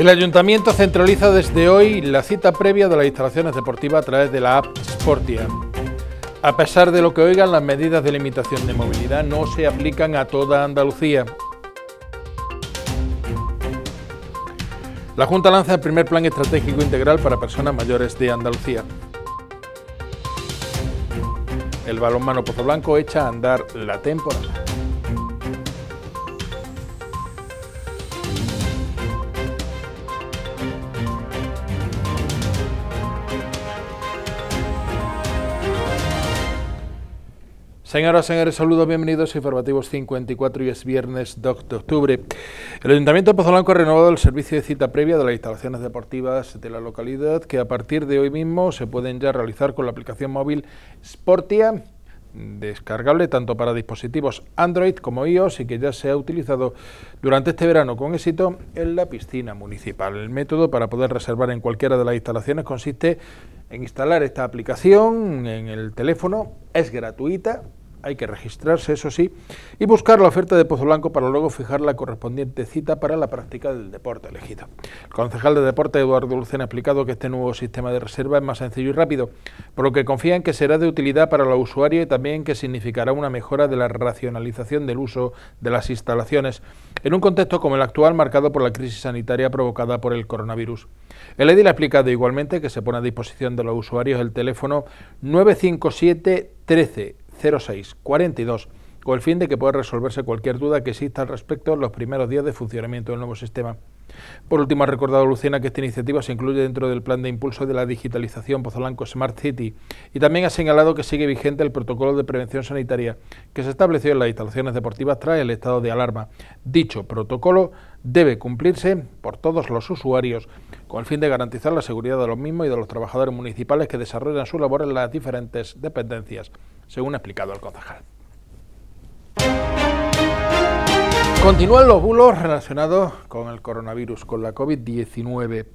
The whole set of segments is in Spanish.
El ayuntamiento centraliza desde hoy la cita previa de las instalaciones deportivas a través de la app Sportia. A pesar de lo que oigan, las medidas de limitación de movilidad no se aplican a toda Andalucía. La Junta lanza el primer plan estratégico integral para personas mayores de Andalucía. El balón Mano Pozo Blanco echa a andar la temporada. Señoras, y señores, saludos, bienvenidos a Informativos 54 y es viernes 2 de octubre. El Ayuntamiento de Pozolanco ha renovado el servicio de cita previa de las instalaciones deportivas de la localidad que a partir de hoy mismo se pueden ya realizar con la aplicación móvil Sportia descargable tanto para dispositivos Android como iOS y que ya se ha utilizado durante este verano con éxito en la piscina municipal. El método para poder reservar en cualquiera de las instalaciones consiste en instalar esta aplicación en el teléfono, es gratuita, hay que registrarse, eso sí, y buscar la oferta de Pozo Blanco para luego fijar la correspondiente cita para la práctica del deporte elegido. El concejal de deporte Eduardo Lucena ha explicado que este nuevo sistema de reserva es más sencillo y rápido, por lo que confía en que será de utilidad para los usuarios y también que significará una mejora de la racionalización del uso de las instalaciones en un contexto como el actual marcado por la crisis sanitaria provocada por el coronavirus. El edil ha explicado igualmente que se pone a disposición de los usuarios el teléfono 95713 0642, con el fin de que pueda resolverse cualquier duda que exista al respecto en los primeros días de funcionamiento del nuevo sistema. Por último, ha recordado Lucena que esta iniciativa se incluye dentro del plan de impulso de la digitalización Pozolanco Smart City y también ha señalado que sigue vigente el protocolo de prevención sanitaria que se estableció en las instalaciones deportivas tras el estado de alarma. Dicho protocolo debe cumplirse por todos los usuarios con el fin de garantizar la seguridad de los mismos y de los trabajadores municipales que desarrollan su labor en las diferentes dependencias según ha explicado el concejal. Continúan los bulos relacionados con el coronavirus, con la COVID-19.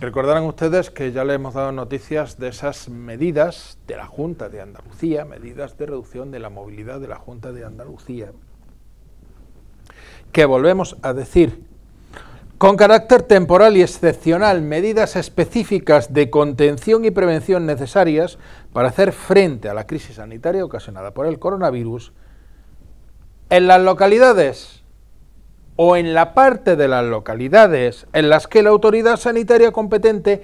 Recordarán ustedes que ya le hemos dado noticias de esas medidas de la Junta de Andalucía, medidas de reducción de la movilidad de la Junta de Andalucía, que volvemos a decir con carácter temporal y excepcional, medidas específicas de contención y prevención necesarias para hacer frente a la crisis sanitaria ocasionada por el coronavirus en las localidades o en la parte de las localidades en las que la autoridad sanitaria competente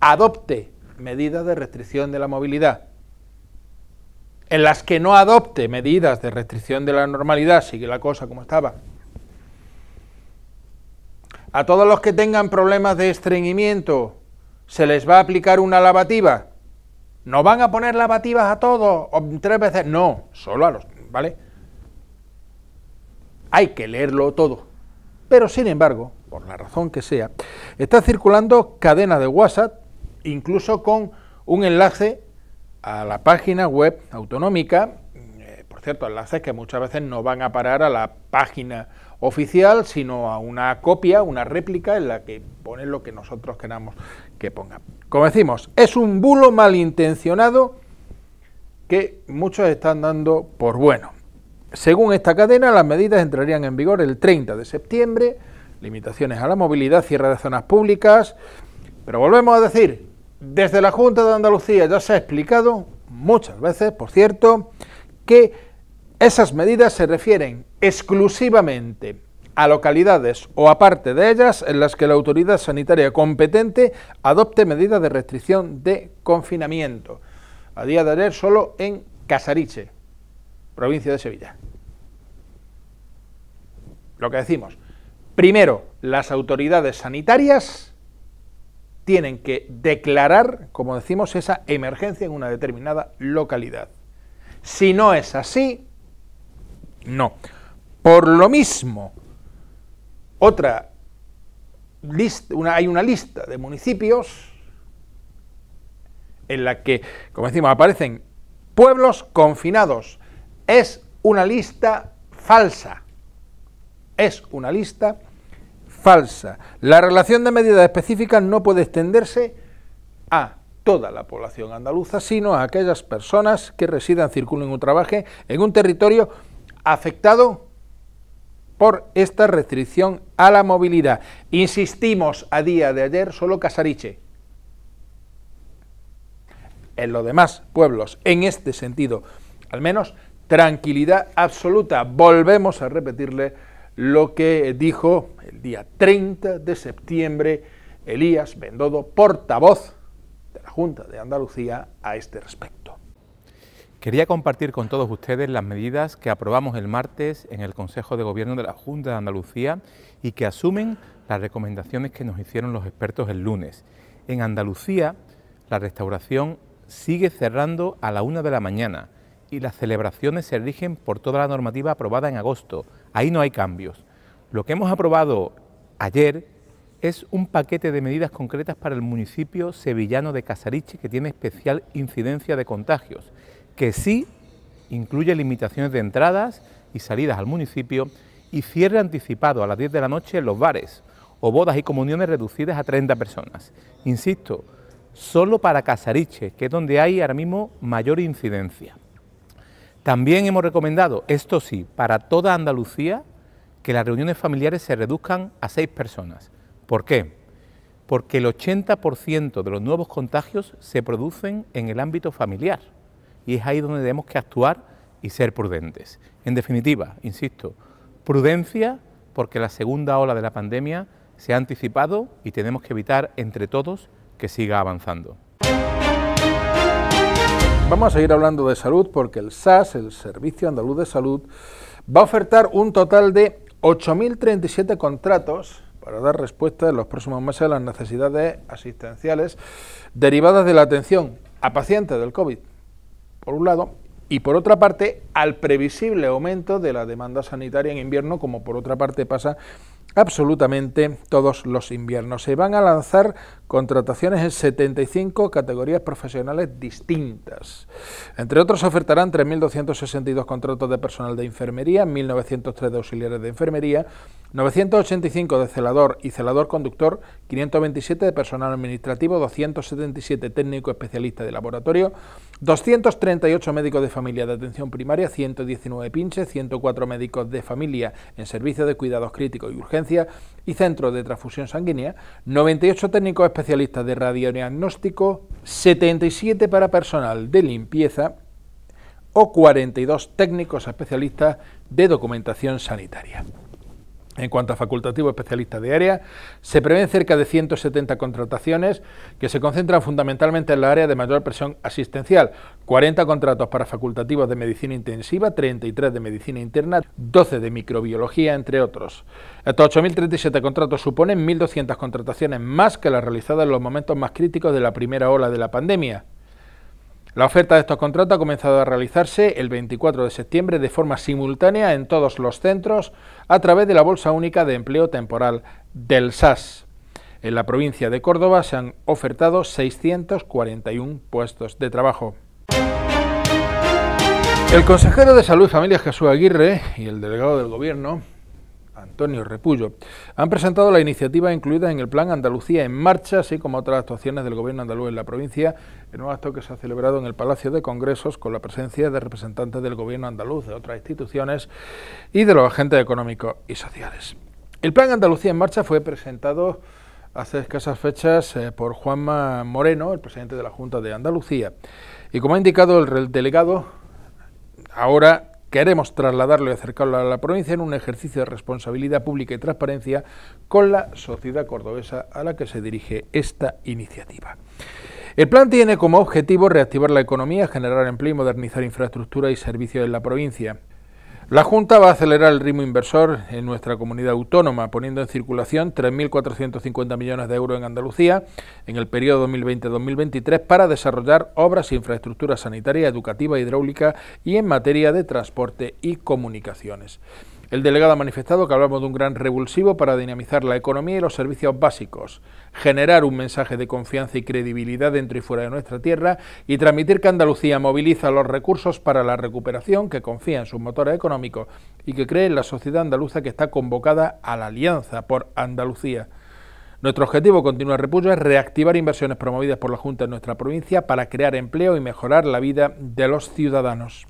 adopte medidas de restricción de la movilidad, en las que no adopte medidas de restricción de la normalidad, sigue la cosa como estaba, a todos los que tengan problemas de estreñimiento, ¿se les va a aplicar una lavativa? ¿No van a poner lavativas a todos tres veces? No, solo a los... ¿Vale? Hay que leerlo todo. Pero sin embargo, por la razón que sea, está circulando cadena de WhatsApp, incluso con un enlace a la página web autonómica, eh, por cierto, enlaces que muchas veces no van a parar a la página oficial, sino a una copia, una réplica en la que ponen lo que nosotros queramos que ponga. Como decimos, es un bulo malintencionado que muchos están dando por bueno. Según esta cadena, las medidas entrarían en vigor el 30 de septiembre, limitaciones a la movilidad, cierre de zonas públicas, pero volvemos a decir, desde la Junta de Andalucía ya se ha explicado muchas veces, por cierto, que esas medidas se refieren exclusivamente a localidades o a parte de ellas en las que la autoridad sanitaria competente adopte medidas de restricción de confinamiento. A día de ayer solo en Casariche, provincia de Sevilla. Lo que decimos, primero, las autoridades sanitarias tienen que declarar, como decimos, esa emergencia en una determinada localidad. Si no es así, no. Por lo mismo, otra lista, hay una lista de municipios en la que, como decimos, aparecen pueblos confinados. Es una lista falsa. Es una lista falsa. La relación de medidas específicas no puede extenderse a toda la población andaluza, sino a aquellas personas que residan, circulen o trabajen en un territorio afectado por esta restricción a la movilidad. Insistimos a día de ayer solo Casariche. En los demás pueblos, en este sentido, al menos tranquilidad absoluta. Volvemos a repetirle lo que dijo el día 30 de septiembre Elías Bendodo, portavoz de la Junta de Andalucía, a este respecto. Quería compartir con todos ustedes las medidas que aprobamos el martes en el Consejo de Gobierno de la Junta de Andalucía y que asumen las recomendaciones que nos hicieron los expertos el lunes. En Andalucía, la restauración sigue cerrando a la una de la mañana y las celebraciones se rigen por toda la normativa aprobada en agosto. Ahí no hay cambios. Lo que hemos aprobado ayer es un paquete de medidas concretas para el municipio sevillano de Casariche que tiene especial incidencia de contagios que sí incluye limitaciones de entradas y salidas al municipio y cierre anticipado a las 10 de la noche en los bares o bodas y comuniones reducidas a 30 personas. Insisto, solo para Casariche, que es donde hay ahora mismo mayor incidencia. También hemos recomendado, esto sí, para toda Andalucía, que las reuniones familiares se reduzcan a seis personas. ¿Por qué? Porque el 80% de los nuevos contagios se producen en el ámbito familiar y es ahí donde tenemos que actuar y ser prudentes. En definitiva, insisto, prudencia porque la segunda ola de la pandemia se ha anticipado y tenemos que evitar entre todos que siga avanzando. Vamos a seguir hablando de salud porque el SAS, el Servicio Andaluz de Salud, va a ofertar un total de 8.037 contratos para dar respuesta en los próximos meses a las necesidades asistenciales derivadas de la atención a pacientes del COVID por un lado, y por otra parte, al previsible aumento de la demanda sanitaria en invierno, como por otra parte pasa absolutamente todos los inviernos. Se van a lanzar contrataciones en 75 categorías profesionales distintas. Entre otros, se ofertarán 3.262 contratos de personal de enfermería, 1.903 de auxiliares de enfermería, 985 de celador y celador conductor, 527 de personal administrativo, 277 técnicos especialistas de laboratorio, 238 médicos de familia de atención primaria, 119 pinches, 104 médicos de familia en servicio de cuidados críticos y urgencias y centros de transfusión sanguínea, 98 técnicos especialistas de radiodiagnóstico, 77 para personal de limpieza o 42 técnicos especialistas de documentación sanitaria. En cuanto a facultativo especialista de área, se prevén cerca de 170 contrataciones que se concentran fundamentalmente en la área de mayor presión asistencial, 40 contratos para facultativos de medicina intensiva, 33 de medicina interna, 12 de microbiología, entre otros. Estos 8.037 contratos suponen 1.200 contrataciones más que las realizadas en los momentos más críticos de la primera ola de la pandemia, la oferta de estos contratos ha comenzado a realizarse el 24 de septiembre de forma simultánea en todos los centros a través de la Bolsa Única de Empleo Temporal del SAS. En la provincia de Córdoba se han ofertado 641 puestos de trabajo. El consejero de Salud y Familia Jesús Aguirre y el delegado del Gobierno Antonio Repullo, han presentado la iniciativa incluida en el Plan Andalucía en Marcha, así como otras actuaciones del Gobierno andaluz en la provincia, en un acto que se ha celebrado en el Palacio de Congresos con la presencia de representantes del Gobierno andaluz, de otras instituciones y de los agentes económicos y sociales. El Plan Andalucía en Marcha fue presentado hace escasas fechas eh, por Juanma Moreno, el presidente de la Junta de Andalucía. Y como ha indicado el delegado, ahora queremos trasladarlo y acercarlo a la provincia en un ejercicio de responsabilidad pública y transparencia con la sociedad cordobesa a la que se dirige esta iniciativa. El plan tiene como objetivo reactivar la economía, generar empleo y modernizar infraestructura y servicios en la provincia. La Junta va a acelerar el ritmo inversor en nuestra comunidad autónoma, poniendo en circulación 3.450 millones de euros en Andalucía en el periodo 2020-2023 para desarrollar obras e infraestructura sanitaria, educativa, hidráulica y en materia de transporte y comunicaciones. El delegado ha manifestado que hablamos de un gran revulsivo para dinamizar la economía y los servicios básicos, generar un mensaje de confianza y credibilidad dentro y fuera de nuestra tierra y transmitir que Andalucía moviliza los recursos para la recuperación, que confía en sus motores económicos y que cree en la sociedad andaluza que está convocada a la Alianza por Andalucía. Nuestro objetivo, continúa Repullo, es reactivar inversiones promovidas por la Junta en nuestra provincia para crear empleo y mejorar la vida de los ciudadanos.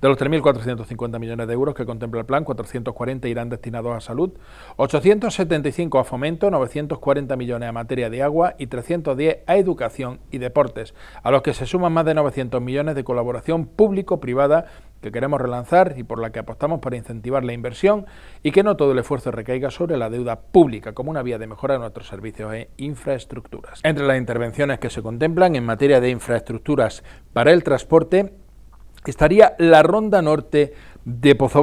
De los 3.450 millones de euros que contempla el plan, 440 irán destinados a salud, 875 a fomento, 940 millones a materia de agua y 310 a educación y deportes, a los que se suman más de 900 millones de colaboración público-privada que queremos relanzar y por la que apostamos para incentivar la inversión y que no todo el esfuerzo recaiga sobre la deuda pública como una vía de mejora de nuestros servicios e infraestructuras. Entre las intervenciones que se contemplan en materia de infraestructuras para el transporte estaría la ronda norte de Pozo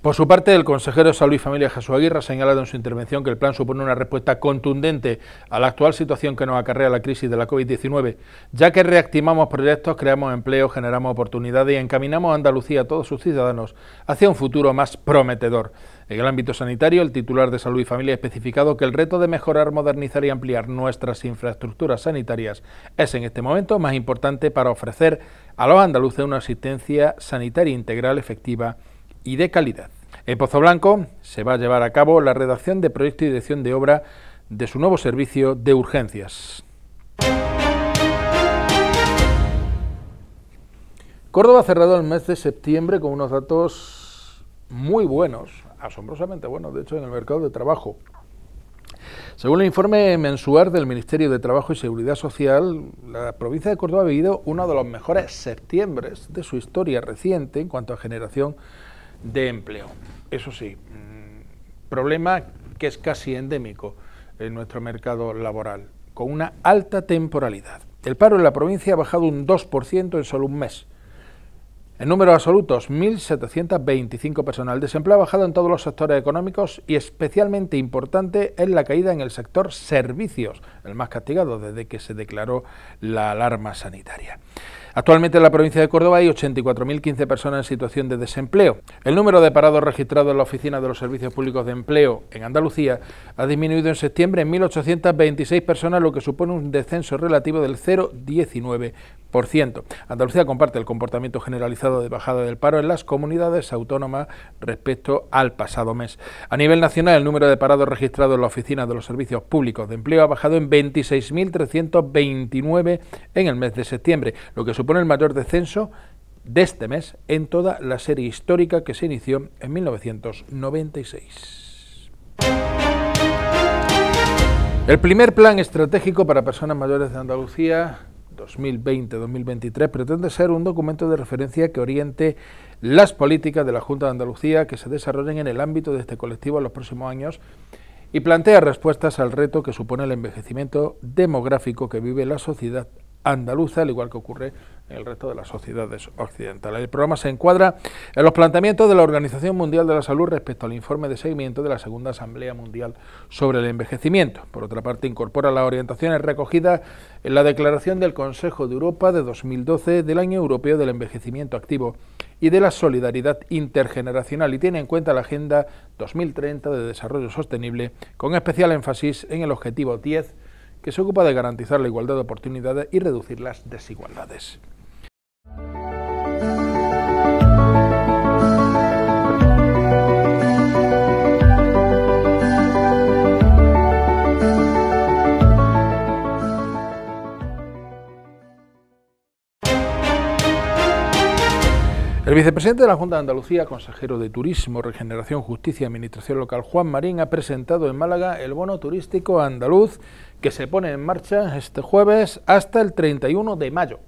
Por su parte, el consejero de Salud y Familia Jesús Aguirre ha señalado en su intervención que el plan supone una respuesta contundente a la actual situación que nos acarrea la crisis de la COVID-19, ya que reactivamos proyectos, creamos empleo, generamos oportunidades y encaminamos a Andalucía a todos sus ciudadanos hacia un futuro más prometedor. En el ámbito sanitario, el titular de Salud y Familia ha especificado que el reto de mejorar, modernizar y ampliar nuestras infraestructuras sanitarias es en este momento más importante para ofrecer a los andaluces una asistencia sanitaria integral, efectiva y de calidad. En Pozo Blanco se va a llevar a cabo la redacción de proyecto y dirección de obra de su nuevo servicio de urgencias. Córdoba ha cerrado el mes de septiembre con unos datos muy buenos, asombrosamente bueno, de hecho, en el mercado de trabajo. Según el informe mensual del Ministerio de Trabajo y Seguridad Social, la provincia de Córdoba ha vivido uno de los mejores septiembres de su historia reciente en cuanto a generación de empleo. Eso sí, mm, problema que es casi endémico en nuestro mercado laboral, con una alta temporalidad. El paro en la provincia ha bajado un 2% en solo un mes en números absolutos, 1.725 personal desempleo ha bajado en todos los sectores económicos y especialmente importante es la caída en el sector servicios, el más castigado desde que se declaró la alarma sanitaria. Actualmente en la provincia de Córdoba hay 84.015 personas en situación de desempleo. El número de parados registrados en la Oficina de los Servicios Públicos de Empleo en Andalucía ha disminuido en septiembre en 1.826 personas, lo que supone un descenso relativo del 0,19 Andalucía comparte el comportamiento generalizado de bajada del paro en las comunidades autónomas respecto al pasado mes. A nivel nacional, el número de parados registrados en las oficinas de los servicios públicos de empleo ha bajado en 26.329 en el mes de septiembre, lo que supone el mayor descenso de este mes en toda la serie histórica que se inició en 1996. El primer plan estratégico para personas mayores de Andalucía 2020-2023 pretende ser un documento de referencia que oriente las políticas de la Junta de Andalucía que se desarrollen en el ámbito de este colectivo en los próximos años y plantea respuestas al reto que supone el envejecimiento demográfico que vive la sociedad andaluza, al igual que ocurre en el resto de las sociedades occidentales. El programa se encuadra en los planteamientos de la Organización Mundial de la Salud respecto al informe de seguimiento de la Segunda Asamblea Mundial sobre el Envejecimiento. Por otra parte, incorpora las orientaciones recogidas en la Declaración del Consejo de Europa de 2012 del Año Europeo del Envejecimiento Activo y de la solidaridad intergeneracional y tiene en cuenta la Agenda 2030 de Desarrollo Sostenible con especial énfasis en el objetivo 10 que se ocupa de garantizar la igualdad de oportunidades y reducir las desigualdades. vicepresidente de la Junta de Andalucía, consejero de Turismo, Regeneración, Justicia y Administración Local, Juan Marín, ha presentado en Málaga el bono turístico andaluz que se pone en marcha este jueves hasta el 31 de mayo.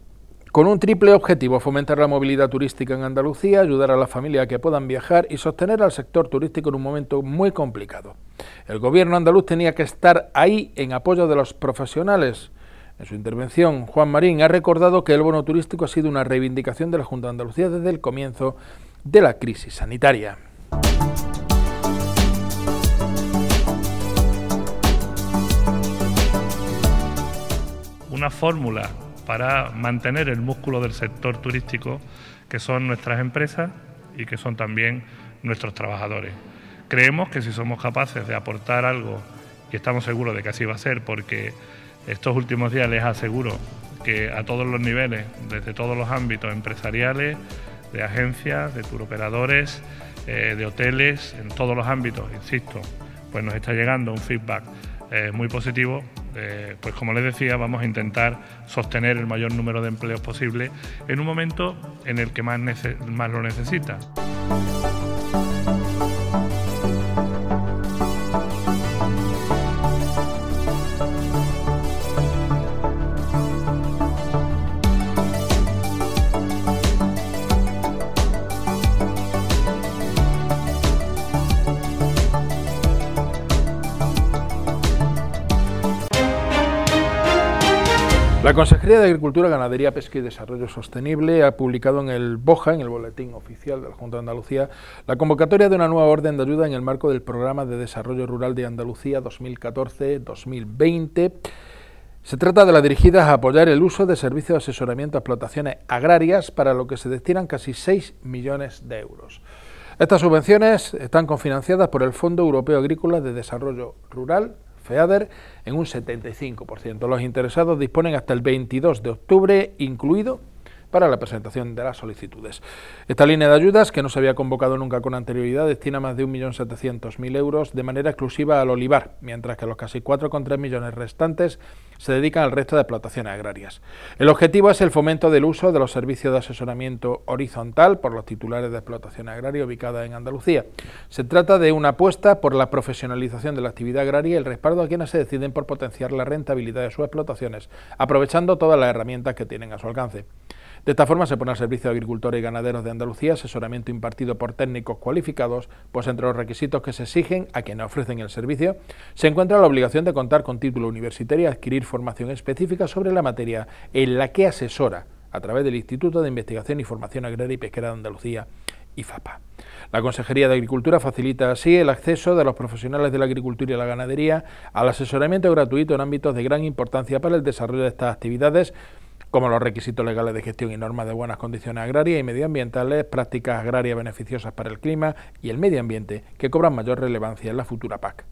Con un triple objetivo, fomentar la movilidad turística en Andalucía, ayudar a las familias que puedan viajar y sostener al sector turístico en un momento muy complicado. El gobierno andaluz tenía que estar ahí en apoyo de los profesionales, en su intervención, Juan Marín ha recordado que el bono turístico ha sido una reivindicación de la Junta de Andalucía desde el comienzo de la crisis sanitaria. Una fórmula para mantener el músculo del sector turístico, que son nuestras empresas y que son también nuestros trabajadores. Creemos que si somos capaces de aportar algo, y estamos seguros de que así va a ser, porque estos últimos días les aseguro que a todos los niveles, desde todos los ámbitos empresariales, de agencias, de turoperadores, eh, de hoteles, en todos los ámbitos, insisto, pues nos está llegando un feedback eh, muy positivo. Eh, pues como les decía, vamos a intentar sostener el mayor número de empleos posible en un momento en el que más, más lo necesita. La Consejería de Agricultura, Ganadería, Pesca y Desarrollo Sostenible ha publicado en el BOJA, en el Boletín Oficial de la Junta de Andalucía, la convocatoria de una nueva orden de ayuda en el marco del Programa de Desarrollo Rural de Andalucía 2014-2020. Se trata de la dirigida a apoyar el uso de servicios de asesoramiento a explotaciones agrarias, para lo que se destinan casi 6 millones de euros. Estas subvenciones están cofinanciadas por el Fondo Europeo Agrícola de Desarrollo Rural, FEADER en un 75%. Los interesados disponen hasta el 22 de octubre incluido para la presentación de las solicitudes. Esta línea de ayudas, que no se había convocado nunca con anterioridad, destina más de 1.700.000 euros de manera exclusiva al olivar, mientras que los casi 4,3 millones restantes se dedican al resto de explotaciones agrarias. El objetivo es el fomento del uso de los servicios de asesoramiento horizontal por los titulares de explotación agraria ubicada en Andalucía. Se trata de una apuesta por la profesionalización de la actividad agraria y el respaldo a quienes se deciden por potenciar la rentabilidad de sus explotaciones, aprovechando todas las herramientas que tienen a su alcance. De esta forma se pone al servicio de agricultores y ganaderos de Andalucía asesoramiento impartido por técnicos cualificados, pues entre los requisitos que se exigen a quienes ofrecen el servicio se encuentra la obligación de contar con título universitario y adquirir formación específica sobre la materia en la que asesora a través del Instituto de Investigación y Formación Agraria y Pesquera de Andalucía, IFAPA. La Consejería de Agricultura facilita así el acceso de los profesionales de la agricultura y la ganadería al asesoramiento gratuito en ámbitos de gran importancia para el desarrollo de estas actividades, como los requisitos legales de gestión y normas de buenas condiciones agrarias y medioambientales, prácticas agrarias beneficiosas para el clima y el medio ambiente, que cobran mayor relevancia en la futura PAC.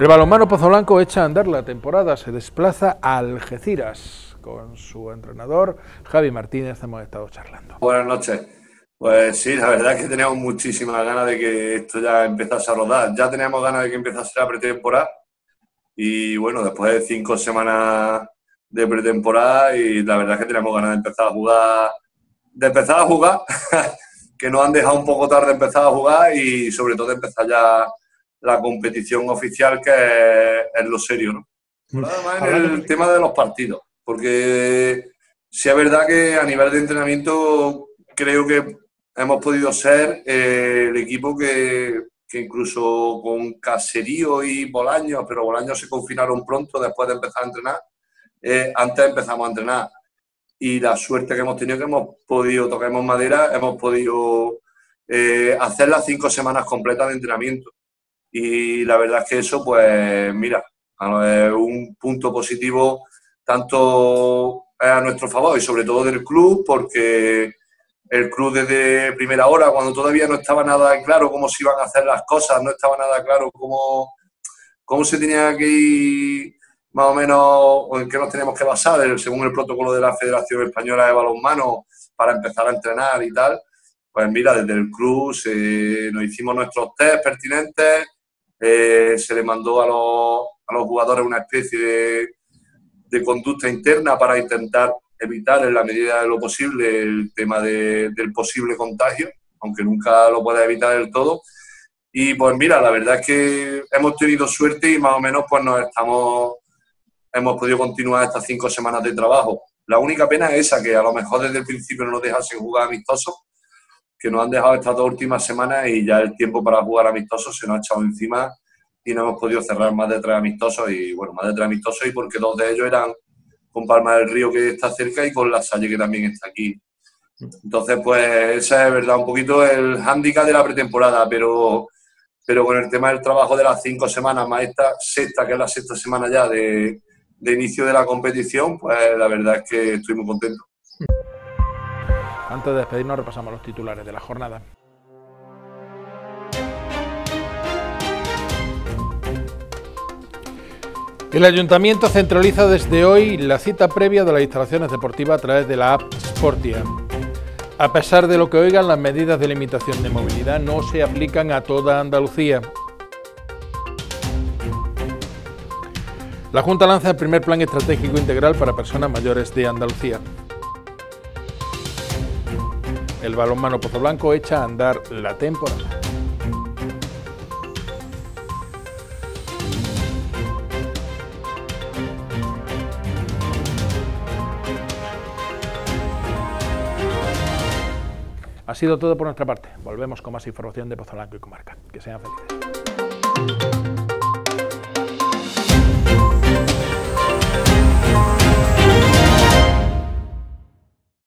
El balonmano Blanco echa a andar la temporada, se desplaza a Algeciras. Con su entrenador Javi Martínez hemos estado charlando. Buenas noches. Pues sí, la verdad es que teníamos muchísimas ganas de que esto ya empezase a rodar. Ya teníamos ganas de que empezase la pretemporada. Y bueno, después de cinco semanas de pretemporada, y la verdad es que teníamos ganas de empezar a jugar. De empezar a jugar, que nos han dejado un poco tarde empezar a jugar y sobre todo empezar ya la competición oficial, que es, lo serio, ¿no? Mm. Además, en el tema de los partidos, porque si es verdad que a nivel de entrenamiento creo que hemos podido ser eh, el equipo que, que, incluso con Caserío y Bolaños, pero Bolaños se confinaron pronto después de empezar a entrenar, eh, antes empezamos a entrenar. Y la suerte que hemos tenido que hemos podido, toquemos madera, hemos podido eh, hacer las cinco semanas completas de entrenamiento. Y la verdad es que eso, pues mira, es un punto positivo tanto a nuestro favor y sobre todo del club, porque el club desde primera hora, cuando todavía no estaba nada claro cómo se iban a hacer las cosas, no estaba nada claro cómo, cómo se tenía que ir más o menos, o en qué nos teníamos que basar, según el protocolo de la Federación Española de Balonmano, para empezar a entrenar y tal. Pues mira, desde el club nos hicimos nuestros test pertinentes, eh, se le mandó a los, jugadores una especie de, de conducta interna para intentar evitar en la medida de lo posible el tema del posible contagio, aunque nunca lo pueda evitar del todo. Y pues mira, la verdad es que hemos tenido suerte y más o menos pues nos estamos, hemos podido continuar estas cinco semanas de trabajo. La única pena es esa, que a lo mejor desde el principio no nos dejasen jugar amistosos, que nos han dejado estas dos últimas semanas y ya el tiempo para jugar amistosos se nos ha echado encima y no hemos podido cerrar más de tres amistosos y bueno, más de tres amistosos y porque dos de ellos eran con Palma del Río que está cerca y con La Salle que también está aquí. Entonces, pues ese es verdad un poquito el hándicap de la pretemporada, pero, pero con el tema del trabajo de las cinco semanas más esta sexta, que es la sexta semana ya de, de inicio de la competición, pues la verdad es que estoy muy contento. Antes de despedirnos repasamos los titulares de la jornada. El ayuntamiento centraliza desde hoy la cita previa de las instalaciones deportivas a través de la app Sportia. A pesar de lo que oigan, las medidas de limitación de movilidad no se aplican a toda Andalucía. La Junta lanza el primer plan estratégico integral para personas mayores de Andalucía. El balón balonmano blanco echa a andar la temporada. Ha sido todo por nuestra parte. Volvemos con más información de Pozo Blanco y Comarca. Que sean felices.